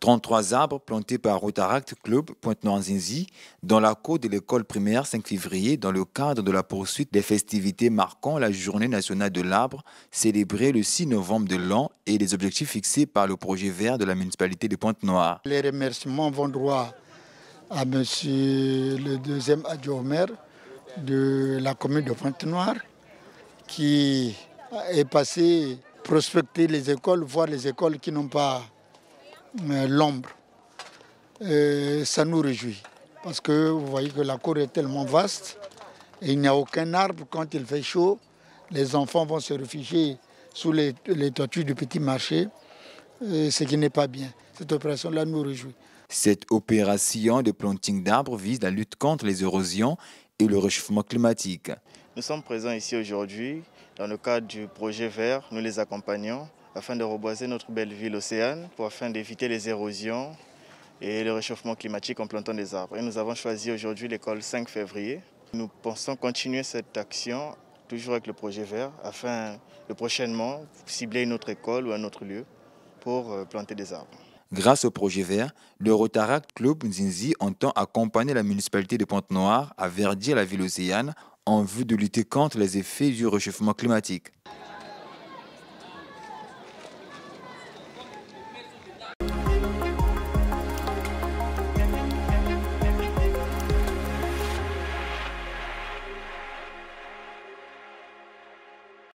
33 arbres plantés par Rotaract Club Pointe-Noire-Zinzi dans la cour de l'école primaire 5 février dans le cadre de la poursuite des festivités marquant la journée nationale de l'arbre célébrée le 6 novembre de l'an et les objectifs fixés par le projet vert de la municipalité de Pointe-Noire. Les remerciements vont droit à monsieur le deuxième adjoint maire de la commune de Pointe-Noire qui est passé prospecter les écoles, voir les écoles qui n'ont pas l'ombre. Euh, ça nous réjouit parce que vous voyez que la cour est tellement vaste et il n'y a aucun arbre quand il fait chaud. Les enfants vont se réfugier sous les, les toitures du petit marché, euh, ce qui n'est pas bien. Cette opération-là nous réjouit. Cette opération de planting d'arbres vise la lutte contre les érosions et le réchauffement climatique. Nous sommes présents ici aujourd'hui dans le cadre du projet vert, nous les accompagnons afin de reboiser notre belle ville océane, pour afin d'éviter les érosions et le réchauffement climatique en plantant des arbres. Et nous avons choisi aujourd'hui l'école 5 février. Nous pensons continuer cette action toujours avec le projet vert afin de prochainement cibler une autre école ou un autre lieu pour euh, planter des arbres. Grâce au projet vert, le Rotaract Club Nzinzi entend accompagner la municipalité de Pointe-Noire à verdir la ville océane en vue de lutter contre les effets du réchauffement climatique.